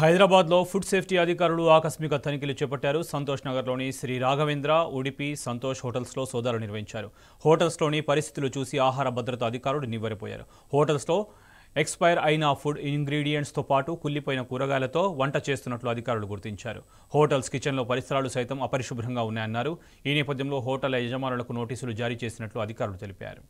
హైదరాబాద్లో food safety అధికారులు ఆకస్మిక తనిఖీలు చేపట్టారు సంతోష్ నగర్లోని శ్రీ రాఘవేంద్ర ఉడిపి సంతోష్ హోటల్స్లో సోదాలు నిర్వహించారు హోటల్స్లోని పరిస్థితులు చూసి ఆహార భద్రత అధికారులు నివ్వరిపోయారు హోటల్స్లో ఎక్స్పైర్ అయిన ఫుడ్ ఇంగ్రీడియంట్స్తో పాటు కుల్లిపోయిన కూరగాయలతో వంట చేస్తున్నట్లు అధికారులు గుర్తించారు హోటల్స్ కిచెన్లో పరిసరాలు సైతం అపరిశుభ్రంగా ఉన్నాయన్నారు ఈ నేపథ్యంలో హోటల్ యజమానులకు నోటీసులు జారీ చేసినట్లు అధికారులు తెలిపారు